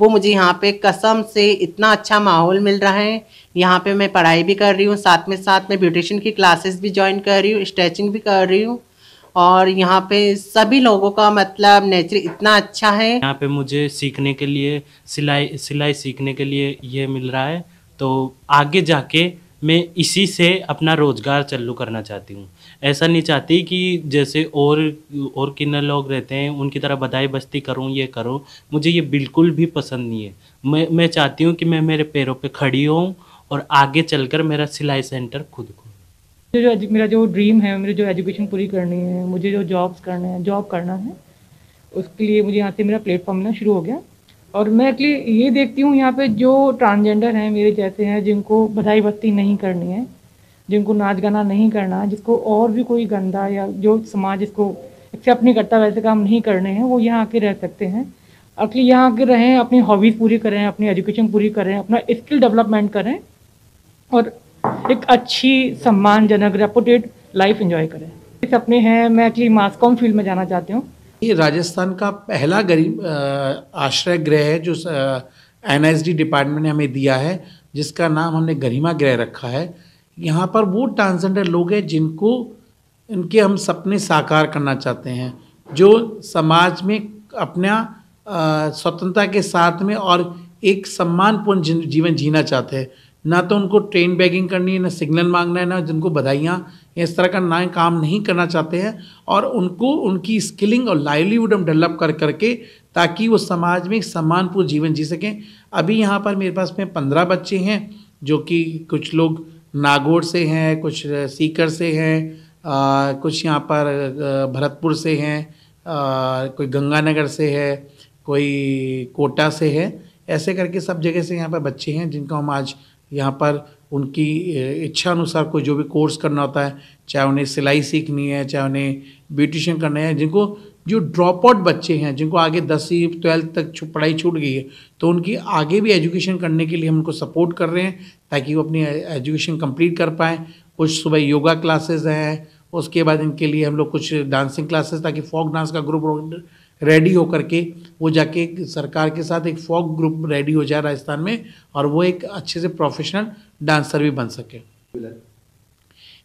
वो मुझे यहाँ पे कसम से इतना अच्छा माहौल मिल रहा है यहाँ पे मैं पढ़ाई भी कर रही हूँ साथ में साथ में ब्यूटिशन की क्लासेस भी ज्वाइन कर रही हूँ स्ट्रेचिंग भी कर रही हूँ और यहाँ पे सभी लोगों का मतलब नेचर इतना अच्छा है यहाँ पे मुझे सीखने के लिए सिलाई सिलाई सीखने के लिए ये मिल रहा है तो आगे जाके मैं इसी से अपना रोज़गार चालू करना चाहती हूँ ऐसा नहीं चाहती कि जैसे और और किन्नर लोग रहते हैं उनकी तरह बधाई बस्ती करूँ ये करूँ मुझे ये बिल्कुल भी पसंद नहीं है मैं मैं चाहती हूँ कि मैं मेरे पैरों पे खड़ी हूँ और आगे चलकर मेरा सिलाई सेंटर खुद को जो मेरा जो ड्रीम है मेरी जो एजुकेशन पूरी करनी है मुझे जो जॉब्स करने हैं जॉब करना है उसके लिए मुझे यहाँ से मेरा प्लेटफॉर्म ना शुरू हो गया और मैं एक्चुअली ये देखती हूँ यहाँ पे जो ट्रांसजेंडर हैं मेरे जैसे हैं जिनको बधाई बत्ती नहीं करनी है जिनको नाच गाना नहीं करना है जिसको और भी कोई गंदा या जो समाज इसको एक्सेप्ट नहीं करता वैसे काम नहीं करने हैं वो यहाँ आके रह सकते हैं एक्चुअली यहाँ आके रहें अपनी हॉबीज़ पूरी करें अपनी एजुकेशन पूरी करें अपना स्किल डेवलपमेंट करें और एक अच्छी सम्मानजनक रेपुटेड लाइफ इंजॉय करें सपने हैं मैं एक्चुअली मास्कॉम फील्ड में जाना चाहती हूँ ये राजस्थान का पहला गरीब आश्रय गृह है जो एन डिपार्टमेंट ने हमें दिया है जिसका नाम हमने गरिमा गृह रखा है यहाँ पर वो ट्रांसजेंडर लोग हैं जिनको इनके हम सपने साकार करना चाहते हैं जो समाज में अपना स्वतंत्रता के साथ में और एक सम्मानपूर्ण जीवन जीना चाहते हैं ना तो उनको ट्रेन बैगिंग करनी है ना सिग्नल मांगना है ना जिनको बधाइयाँ या इस तरह का ना काम नहीं करना चाहते हैं और उनको उनकी स्किलिंग और लाइवलीवुड हम डेवलप कर करके ताकि वो समाज में एक सम्मानपूर्ण जीवन जी सकें अभी यहाँ पर मेरे पास में पंद्रह बच्चे हैं जो कि कुछ लोग नागौर से हैं कुछ सीकर से हैं कुछ यहाँ पर भरतपुर से हैं कोई गंगानगर से है कोई कोटा से है ऐसे करके सब जगह से यहाँ पर बच्चे हैं जिनको हम आज यहाँ पर उनकी इच्छा अनुसार कोई जो भी कोर्स करना होता है चाहे उन्हें सिलाई सीखनी है चाहे उन्हें ब्यूटिशियन करना है जिनको जो ड्रॉप आउट बच्चे हैं जिनको आगे दसवीं ट्वेल्थ तक पढ़ाई छूट गई है तो उनकी आगे भी एजुकेशन करने के लिए हम उनको सपोर्ट कर रहे हैं ताकि वो अपनी एजुकेशन कंप्लीट कर पाएँ कुछ सुबह योगा क्लासेस हैं उसके बाद इनके लिए हम लोग कुछ डांसिंग क्लासेस ताकि फोक डांस का ग्रुप रेडी होकर के वो जाके सरकार के साथ एक फॉक ग्रुप रेडी हो जाए राजस्थान में और वो एक अच्छे से प्रोफेशनल डांसर भी बन सके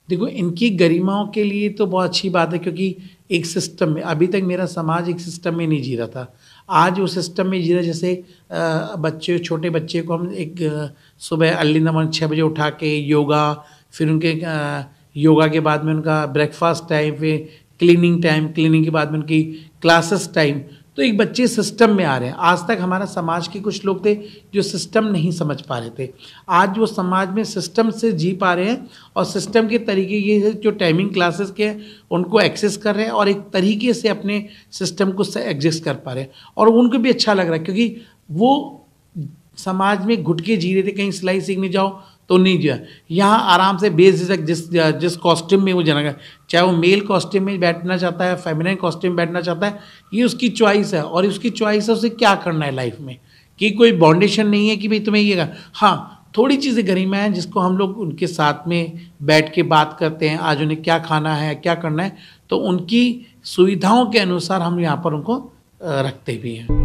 देखो इनकी गरिमाओं के लिए तो बहुत अच्छी बात है क्योंकि एक सिस्टम में अभी तक मेरा समाज एक सिस्टम में नहीं जी रहा था आज वो सिस्टम में जी रहा जैसे बच्चे छोटे बच्चे को हम एक सुबह अर्ली नमन छः बजे उठा के योगा फिर उनके योगा के बाद में उनका ब्रेकफास्ट टाइम फिर क्लीनिंग टाइम क्लीनिंग के बाद में उनकी क्लासेस टाइम तो एक बच्चे सिस्टम में आ रहे हैं आज तक हमारा समाज के कुछ लोग थे जो सिस्टम नहीं समझ पा रहे थे आज वो समाज में सिस्टम से जी पा रहे हैं और सिस्टम के तरीके ये है जो टाइमिंग क्लासेस के हैं उनको एक्सेस कर रहे हैं और एक तरीके से अपने सिस्टम को एडजस्ट कर पा रहे हैं और उनको भी अच्छा लग रहा है क्योंकि वो समाज में घुटके जी रहे थे कहीं सिलाई सीखने जाओ तो नहीं जो यहाँ आराम से बेझिझक जिस जिस कॉस्ट्यूम में वो जाना चाहे वो मेल कॉस्ट्यूम में बैठना चाहता है फेमिनिन कॉस्ट्यूम में बैठना चाहता है ये उसकी चॉइस है और उसकी चॉइस है उसे क्या करना है लाइफ में कि कोई बाउंडेशन नहीं है कि भाई तुम्हें ये हाँ थोड़ी चीज़ें गरिमा हैं जिसको हम लोग उनके साथ में बैठ के बात करते हैं आज उन्हें क्या खाना है क्या करना है तो उनकी सुविधाओं के अनुसार हम यहाँ पर उनको रखते भी हैं